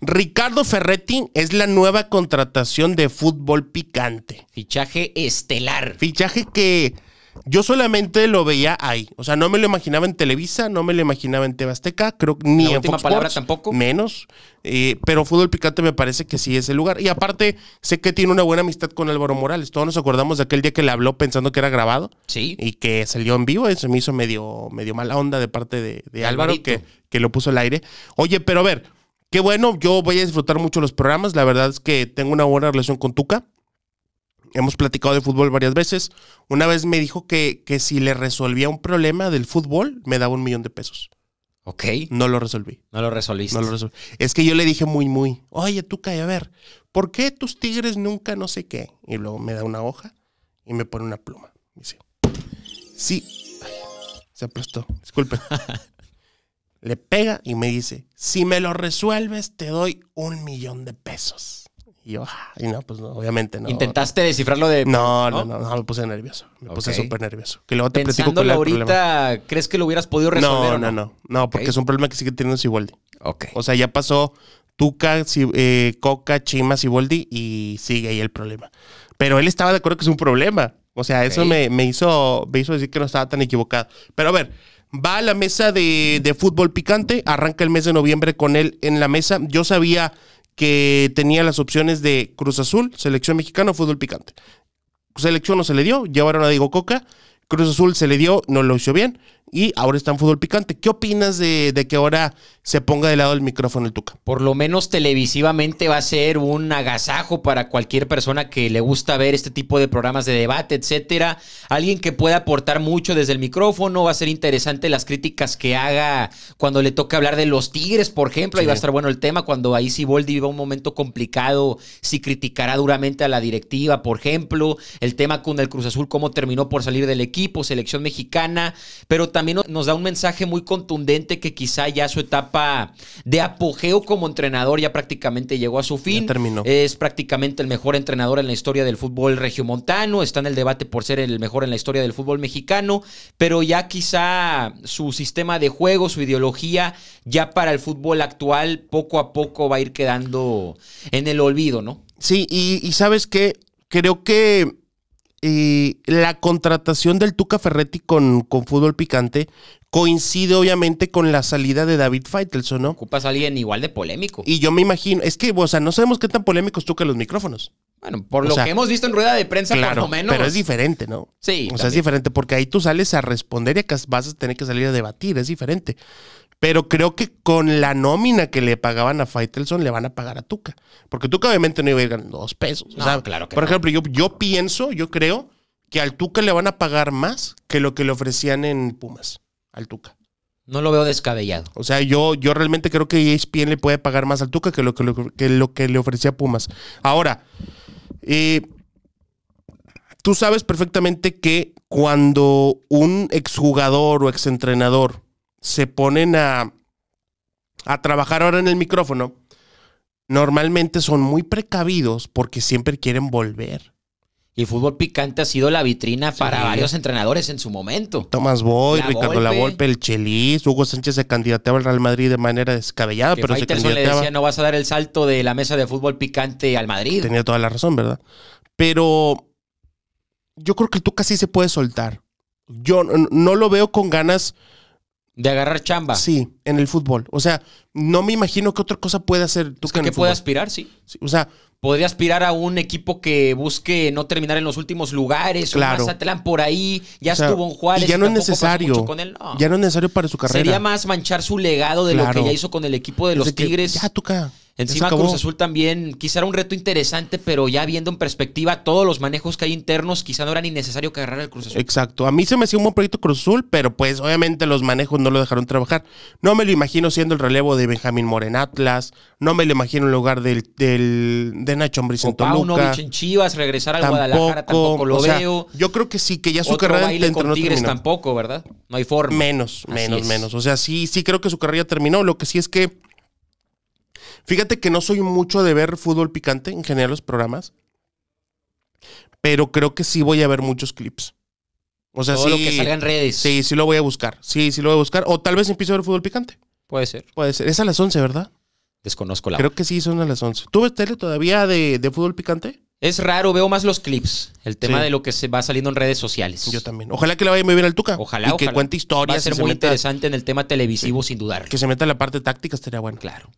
Ricardo Ferretti es la nueva contratación de fútbol picante. Fichaje estelar. Fichaje que yo solamente lo veía ahí. O sea, no me lo imaginaba en Televisa, no me lo imaginaba en Tebasteca, creo ni en última Fox palabra tampoco. Menos. Eh, pero Fútbol Picante me parece que sí es el lugar. Y aparte, sé que tiene una buena amistad con Álvaro Morales. Todos nos acordamos de aquel día que le habló pensando que era grabado. Sí. Y que salió en vivo. Eso me hizo medio, medio mala onda de parte de, Álvaro, que, que lo puso al aire. Oye, pero a ver, Qué bueno, yo voy a disfrutar mucho los programas. La verdad es que tengo una buena relación con Tuca. Hemos platicado de fútbol varias veces. Una vez me dijo que, que si le resolvía un problema del fútbol, me daba un millón de pesos. Ok. No lo resolví. No lo resolviste. No lo resolví. Es que yo le dije muy, muy, oye, Tuca, a ver, ¿por qué tus tigres nunca no sé qué? Y luego me da una hoja y me pone una pluma. dice, sí. se aplastó. Disculpen. le pega y me dice, si me lo resuelves, te doy un millón de pesos. Y yo, y no, pues obviamente no. ¿Intentaste descifrarlo de.? No, no, no, me puse nervioso. Me puse súper nervioso. Que luego te Pensándolo la ahorita, ¿crees que lo hubieras podido resolver? No, no, no, no, porque es un problema que sigue teniendo Siboldi. Ok. O sea, ya pasó Tuca, eh, Coca, Chima, Siboldi y sigue ahí el problema. Pero él estaba de acuerdo que es un problema. O sea, eso me, me, hizo, me hizo decir que no estaba tan equivocado. Pero a ver va a la mesa de, fútbol picante, arranca el mes de noviembre con él en la mesa. Yo sabía que tenía las opciones de Cruz Azul, selección mexicana, fútbol picante. Selección no se le dio, llevaron a Diego Coca, Cruz Azul se le dio, no lo hizo bien y ahora está en fútbol picante. ¿Qué opinas de, que ahora se ponga de lado el micrófono el Tuca? Por lo menos televisivamente va a ser un agasajo para cualquier persona que le gusta ver este tipo de programas de debate, etcétera. Alguien que pueda aportar mucho desde el micrófono, va a ser interesante las críticas que haga cuando le toque hablar de los Tigres, por ejemplo, ahí va a estar bueno el tema cuando ahí si Boldi va un momento complicado, si criticará duramente a la directiva, por ejemplo, el tema con el Cruz Azul cómo terminó por salir del equipo, selección mexicana, pero también nos da un mensaje muy contundente que quizá ya su etapa de apogeo como entrenador ya prácticamente llegó a su fin. terminó. Es prácticamente el mejor entrenador en la historia del fútbol regiomontano, está en el debate por ser el mejor en la historia del fútbol mexicano, pero ya quizá su sistema de juego, su ideología, ya para el fútbol actual poco a poco va a ir quedando en el olvido, ¿no? Sí, y, y sabes que creo que y eh, la contratación del Tuca Ferretti con, con, fútbol picante coincide obviamente con la salida de David Feitelson, ¿no? Ocupas a alguien igual de polémico. Y yo me imagino, es que, o sea, no sabemos qué tan polémicos es Tuca los micrófonos. Bueno, por lo que hemos visto en rueda de prensa, claro, por lo menos. Pero es diferente, ¿no? Sí. O sea, es diferente porque ahí tú sales a responder y vas a tener que salir a debatir, es diferente. Pero creo que con la nómina que le pagaban a Faitelson le van a pagar a Tuca. Porque Tuca obviamente no iba a ir ganando dos pesos. por ejemplo, yo, pienso, yo creo que al Tuca le van a pagar más que lo que le ofrecían en Pumas. Al Tuca. No lo veo descabellado. O sea, yo, yo realmente creo que ESPN le puede pagar más al Tuca que lo que, que, le ofrecía Pumas. Ahora, eh, tú sabes perfectamente que cuando un exjugador o exentrenador se ponen a, trabajar ahora en el micrófono, normalmente son muy precavidos porque siempre quieren volver. Y fútbol picante ha sido la vitrina para varios entrenadores en su momento. Tomás Boy, Ricardo La el Chelis, Hugo Sánchez se candidateaba al Real Madrid de manera descabellada, pero se candidateaba. le decía, no vas a dar el salto de la mesa de fútbol picante al Madrid. Tenía toda la razón, ¿verdad? Pero yo creo que tú casi se puede soltar. Yo no lo veo con ganas de agarrar chamba. Sí, en el fútbol. O sea, no me imagino que otra cosa puede hacer tú es que, puede aspirar, sí. O sea, podría aspirar a un equipo que busque no terminar en los últimos lugares. Claro. Un por ahí. Ya estuvo en Juárez. ya no es necesario. Con él. Ya no es necesario para su carrera. Sería más manchar su legado de lo que ya hizo con el equipo de los Tigres. ya, toca. Encima Cruz Azul también, quizá era un reto interesante, pero ya viendo en perspectiva todos los manejos que hay internos, quizá no era ni necesario que el Cruz Azul. Exacto. A mí se me hacía un buen proyecto Cruz Azul, pero pues obviamente los manejos no lo dejaron trabajar. No me lo imagino siendo el relevo de Benjamín Atlas. no me lo imagino en lugar del, del de Nacho Ambriz en Toluca. en Chivas, regresar al Guadalajara, tampoco lo veo. Yo creo que sí, que ya su carrera baile Tigres tampoco, ¿verdad? No hay forma. Menos, menos, menos. O sea, sí, sí creo que su carrera terminó. Lo que sí es que Fíjate que no soy mucho de ver fútbol picante, en general los programas, pero creo que sí voy a ver muchos clips. O sea, sí, lo que salga en redes. Sí, sí lo voy a buscar. Sí, sí lo voy a buscar. O tal vez empiezo a ver fútbol picante. Puede ser. Puede ser. Es a las 11, ¿verdad? Desconozco la. Creo que sí, son a las 11. ¿Tú ves tele todavía de, fútbol picante? Es raro, veo más los clips. El tema de lo que se va saliendo en redes sociales. Yo también. Ojalá que le vaya muy bien al Tuca. Ojalá. Y que cuente historias. Va a ser muy interesante en el tema televisivo, sin dudar. Que se meta en la parte táctica, estaría bueno. Claro.